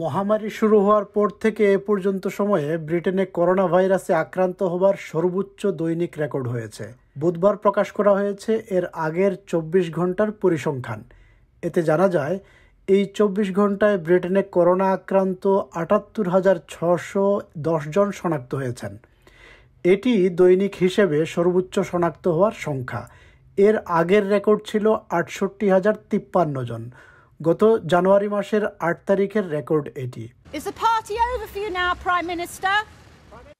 মহামারী শুরু হওয়ার পর থেকে এ পর্যন্ত সময়ে ব্রিটেনে করোনা ভাইরাসে আক্রান্ত হবার সর্বোচ্চ দৈনিক রেকর্ড হয়েছে বুধবার প্রকাশ করা হয়েছে এর আগের চব্বিশ ঘন্টার পরিসংখ্যান এতে জানা যায় এই চব্বিশ ঘন্টায় ব্রিটেনে করোনা আক্রান্ত আটাত্তর হাজার ছশো জন শনাক্ত হয়েছেন এটি দৈনিক হিসেবে সর্বোচ্চ শনাক্ত হওয়ার সংখ্যা এর আগের রেকর্ড ছিল আটষট্টি হাজার তিপ্পান্ন জন গত জানুয়ারি মাসের আট তারিখের রেকর্ড এটি Is the party over for you now, Prime Minister?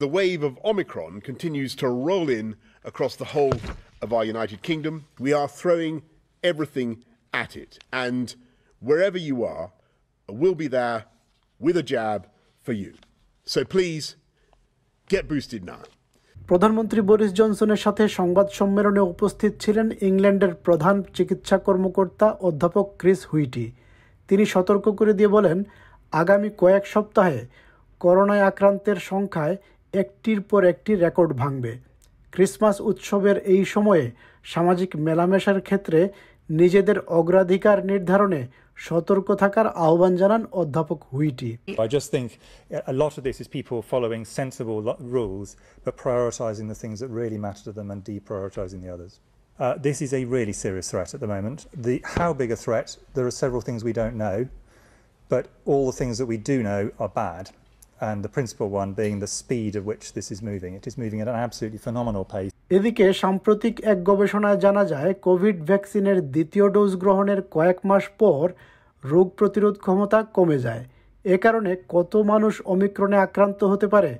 The wave of Omicron continues to roll in across the whole of our United Kingdom. We are throwing everything at it. And wherever you are, we'll be there with a jab for you. So please, get boosted now. প্রধানমন্ত্রী Boris জনসনের সাথে সংবাদ সম্মেলনে উপস্থিত ছিলেন ইংল্যান্ডের প্রধান চিকিৎসা কর্মকর্তা অধ্যাপক ক্রিস হুইটি তিনি সতর্ক করে দিয়ে বলেন আগামী কয়েক সপ্তাহে করোনায় আক্রান্তের সংখ্যায় একটির পর একটি রেকর্ড ভাঙবে ক্রিসমাস উৎসবের এই সময়ে সামাজিক মেলামেশার ক্ষেত্রে I just think a lot of this is people following sensible rules but prioritizing the things that really matter to them and deprioritizing the others. Uh, this is a really serious threat at the moment. The how big a threat, there are several things we don't know, but all the things that we do know are bad. And the principal one being the speed at which this is moving. It is moving at an absolutely phenomenal pace. এদিকে সাম্প্রতিক এক গবেষণায় জানা যায় Covid ভ্যাকসিনের দ্বিতীয় dose গ্রহণের কয়েক মাস পর রোগ প্রতিরোধ ক্ষমতা কমে যায় এ কারণে কত মানুষ অমিক্রণে আক্রান্ত হতে পারে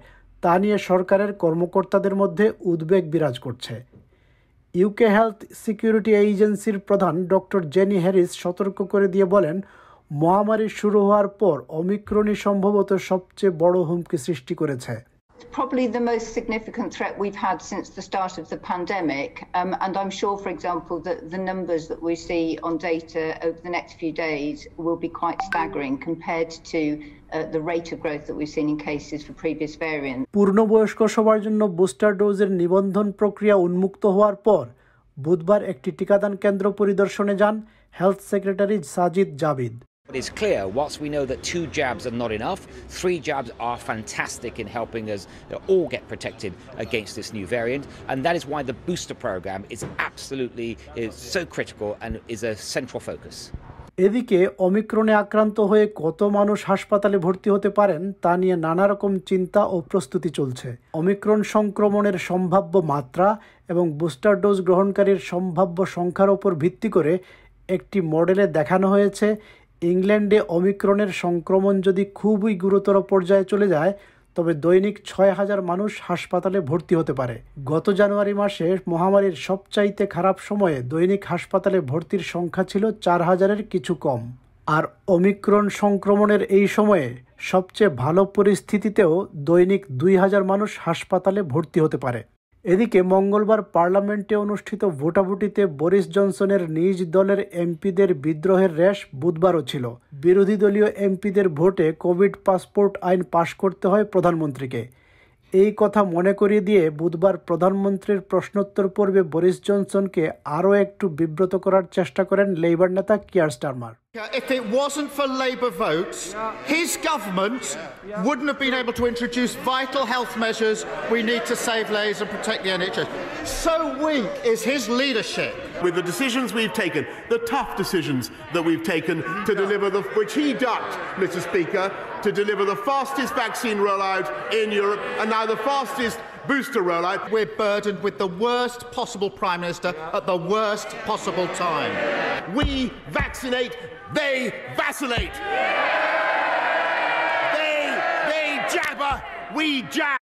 তা নিয়ে সরকারের কর্মকর্তাদের মধ্যে উদ্বেগ বিরাজ করছে ইউকে হেলথ সিকিউরিটি এজেন্সির প্রধান ডক্টর জেনি হ্যারিস সতর্ক করে দিয়ে বলেন মহামারী শুরু হওয়ার পর অমিক্রণই সম্ভবত সবচেয়ে বড় হুমকি সৃষ্টি করেছে probably the most significant threat we've had since the start of the pandemic. Um, and I'm sure, for example, that the numbers that we see on data over the next few days will be quite staggering compared to uh, the rate of growth that we've seen in cases for previous variants. পূর্ণবয়স্ক সবার জন্য booster ডোজের নিবন্ধন প্রক্রিয়া উন্মুক্ত হওয়ার পর বুধবার একটি টিকাদান কেন্দ্র পরিদর্শনে যান health secretary Sajid Javid But it's clear, whilst we know that two jabs are not enough, three jabs are fantastic in helping us all get protected against this new variant. And that is why the booster program is absolutely is so critical and is a central focus. এদিকে অমিক্রণে আক্রান্ত হয়ে কত মানুষ হাসপাতালে ভর্তি হতে পারেন তা নিয়ে নানা রকম চিন্তা ও প্রস্তুতি চলছে অমিক্রণ সংক্রমণের সম্ভাব্য মাত্রা এবং বুস্টার ডোজ গ্রহণকারীর সম্ভাব্য সংখ্যার ওপর ভিত্তি করে একটি মডেলে দেখানো হয়েছে ইংল্যান্ডে অমিক্রণের সংক্রমণ যদি খুবই গুরুতর পর্যায়ে চলে যায় তবে দৈনিক ছয় হাজার মানুষ হাসপাতালে ভর্তি হতে পারে গত জানুয়ারি মাসে মহামারীর সবচাইতে খারাপ সময়ে দৈনিক হাসপাতালে ভর্তির সংখ্যা ছিল চার হাজারের কিছু কম আর অমিক্রণ সংক্রমণের এই সময়ে সবচেয়ে ভালো পরিস্থিতিতেও দৈনিক দুই হাজার মানুষ হাসপাতালে ভর্তি হতে পারে এদিকে মঙ্গলবার পার্লামেন্টে অনুষ্ঠিত ভোটাভুটিতে বরিস জনসনের নিজ দলের এমপিদের বিদ্রোহের রেশ বুধবারও ছিল বিরোধী দলীয় এমপিদের ভোটে কোভিড পাসপোর্ট আইন পাশ করতে হয় প্রধানমন্ত্রীকে এই কথা মনে করিয়ে দিয়ে বুধবার প্রধানমন্ত্রীর প্রশ্নোত্তর পর্বে বরিস জনসনকে আরও একটু বিব্রত করার চেষ্টা করেন লেবার নেতা Keir Starmer If it wasn't for Labour votes, yeah. his government yeah. wouldn't have been able to introduce vital health measures we need to save lives and protect the NHS. So weak is his leadership. With the decisions we've taken, the tough decisions that we've taken to deliver the, which he ducked, Mr. Speaker, to deliver the fastest vaccine rollout in Europe and now the fastest booster rollout. We're burdened with the worst possible Prime Minister at the worst possible time. We vaccinate, they vacillate. They, they jabber, we jab.